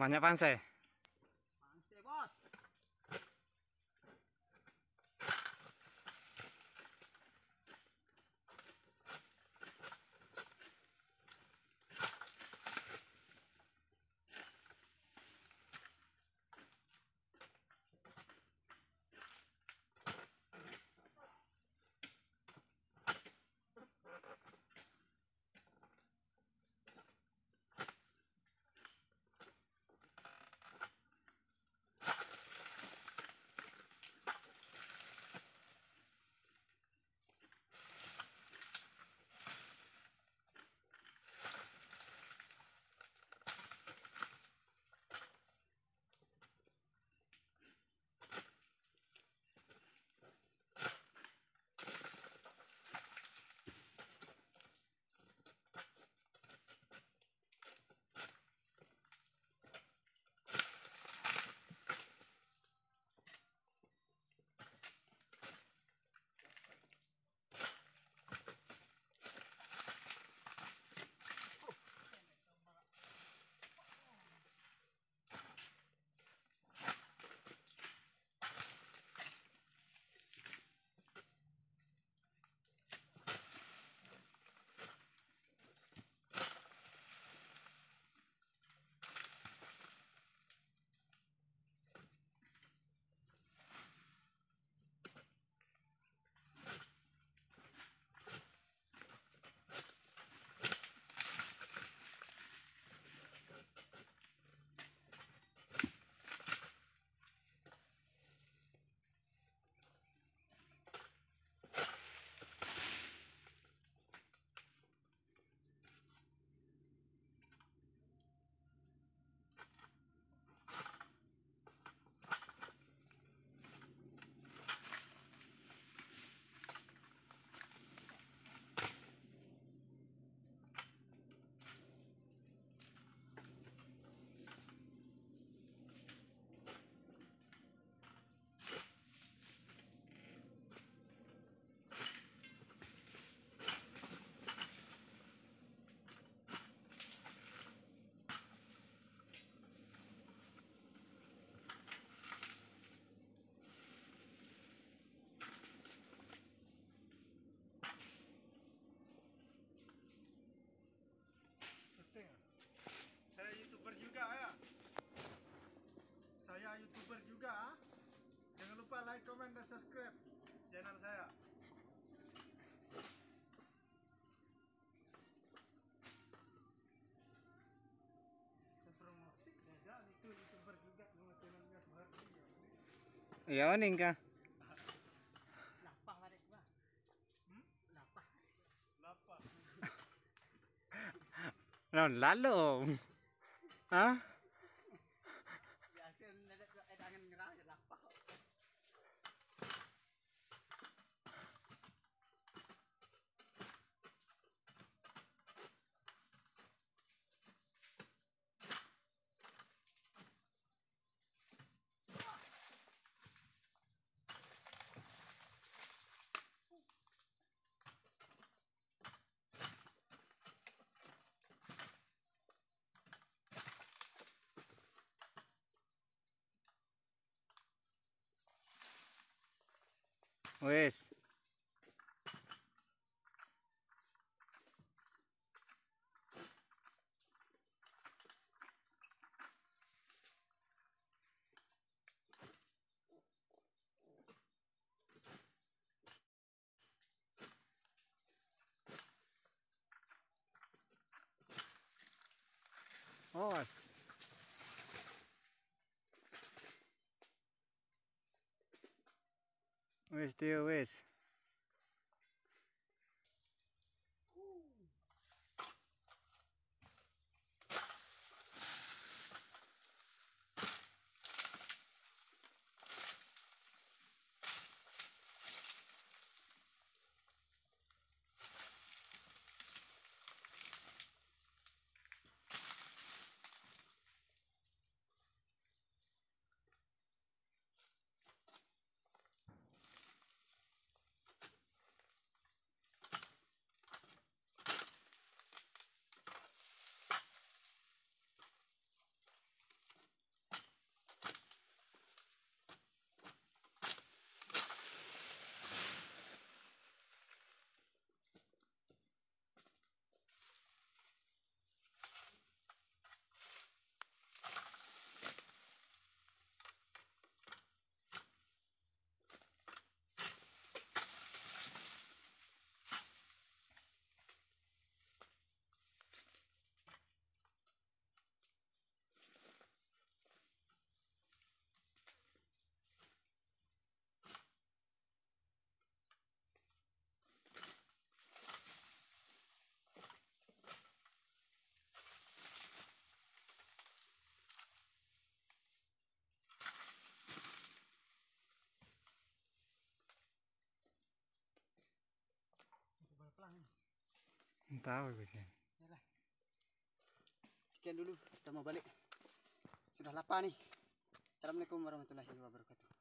banyak pansai ya? subscribe channel saya. Iya nih kah? Lapah warik gua. Hmm? Lapah. Lapah. lalu. Hah? Wes. Let's do this. apa sih. Yalah. Sekian dulu, kita mau balik. Sudah lapar nih. Assalamualaikum warahmatullahi wabarakatuh.